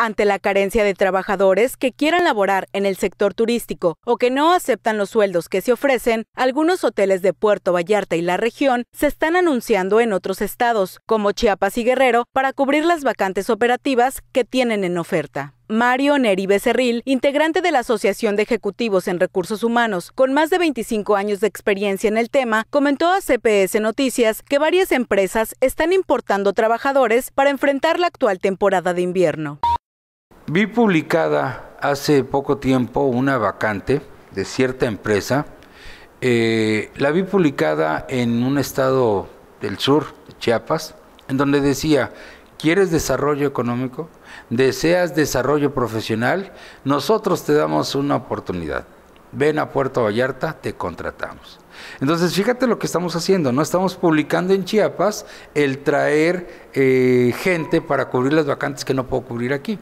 Ante la carencia de trabajadores que quieran laborar en el sector turístico o que no aceptan los sueldos que se ofrecen, algunos hoteles de Puerto Vallarta y la región se están anunciando en otros estados, como Chiapas y Guerrero, para cubrir las vacantes operativas que tienen en oferta. Mario Neri Becerril, integrante de la Asociación de Ejecutivos en Recursos Humanos, con más de 25 años de experiencia en el tema, comentó a CPS Noticias que varias empresas están importando trabajadores para enfrentar la actual temporada de invierno. Vi publicada hace poco tiempo una vacante de cierta empresa. Eh, la vi publicada en un estado del sur, Chiapas, en donde decía, ¿quieres desarrollo económico? ¿Deseas desarrollo profesional? Nosotros te damos una oportunidad. Ven a Puerto Vallarta, te contratamos. Entonces, fíjate lo que estamos haciendo, ¿no? Estamos publicando en Chiapas el traer eh, gente para cubrir las vacantes que no puedo cubrir aquí.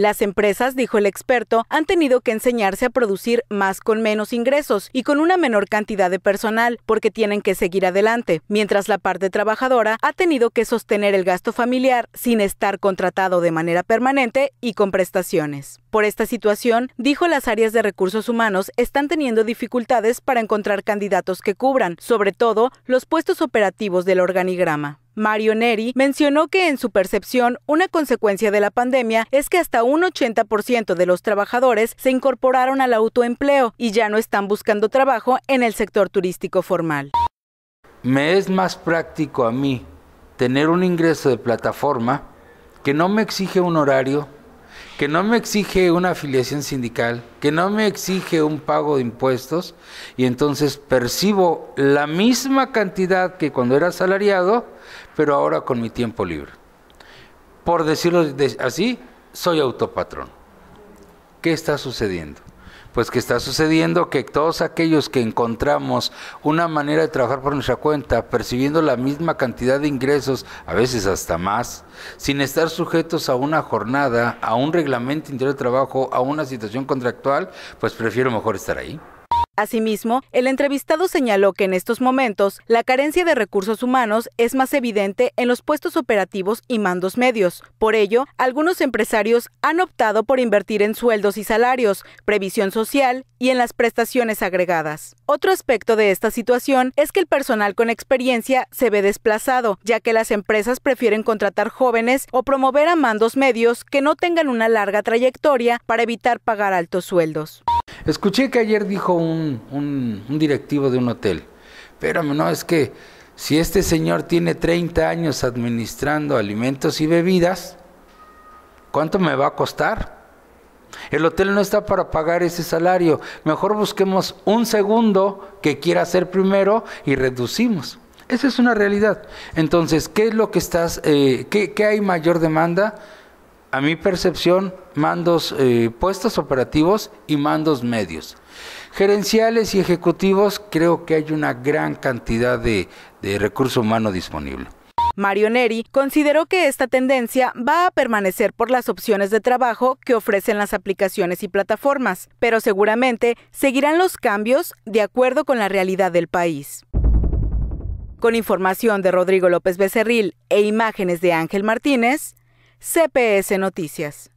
Las empresas, dijo el experto, han tenido que enseñarse a producir más con menos ingresos y con una menor cantidad de personal porque tienen que seguir adelante, mientras la parte trabajadora ha tenido que sostener el gasto familiar sin estar contratado de manera permanente y con prestaciones. Por esta situación, dijo las áreas de recursos humanos están teniendo dificultades para encontrar candidatos que cubran, sobre todo, los puestos operativos del organigrama. Mario Neri, mencionó que en su percepción una consecuencia de la pandemia es que hasta un 80% de los trabajadores se incorporaron al autoempleo y ya no están buscando trabajo en el sector turístico formal. Me es más práctico a mí tener un ingreso de plataforma que no me exige un horario que no me exige una afiliación sindical, que no me exige un pago de impuestos, y entonces percibo la misma cantidad que cuando era asalariado, pero ahora con mi tiempo libre. Por decirlo así, soy autopatrón. ¿Qué está sucediendo? pues que está sucediendo que todos aquellos que encontramos una manera de trabajar por nuestra cuenta, percibiendo la misma cantidad de ingresos, a veces hasta más, sin estar sujetos a una jornada, a un reglamento interior de trabajo, a una situación contractual, pues prefiero mejor estar ahí. Asimismo, el entrevistado señaló que en estos momentos la carencia de recursos humanos es más evidente en los puestos operativos y mandos medios. Por ello, algunos empresarios han optado por invertir en sueldos y salarios, previsión social y en las prestaciones agregadas. Otro aspecto de esta situación es que el personal con experiencia se ve desplazado, ya que las empresas prefieren contratar jóvenes o promover a mandos medios que no tengan una larga trayectoria para evitar pagar altos sueldos. Escuché que ayer dijo un, un, directivo de un hotel, pero no, es que si este señor tiene 30 años administrando alimentos y bebidas, ¿cuánto me va a costar? El hotel no está para pagar ese salario. Mejor busquemos un segundo que quiera ser primero y reducimos. Esa es una realidad. Entonces, ¿qué es lo que estás, eh, qué, qué hay mayor demanda? a mi percepción, mandos eh, puestos operativos y mandos medios. Gerenciales y ejecutivos, creo que hay una gran cantidad de, de recurso humano disponible. Mario Neri consideró que esta tendencia va a permanecer por las opciones de trabajo que ofrecen las aplicaciones y plataformas, pero seguramente seguirán los cambios de acuerdo con la realidad del país. Con información de Rodrigo López Becerril e imágenes de Ángel Martínez, CPS Noticias.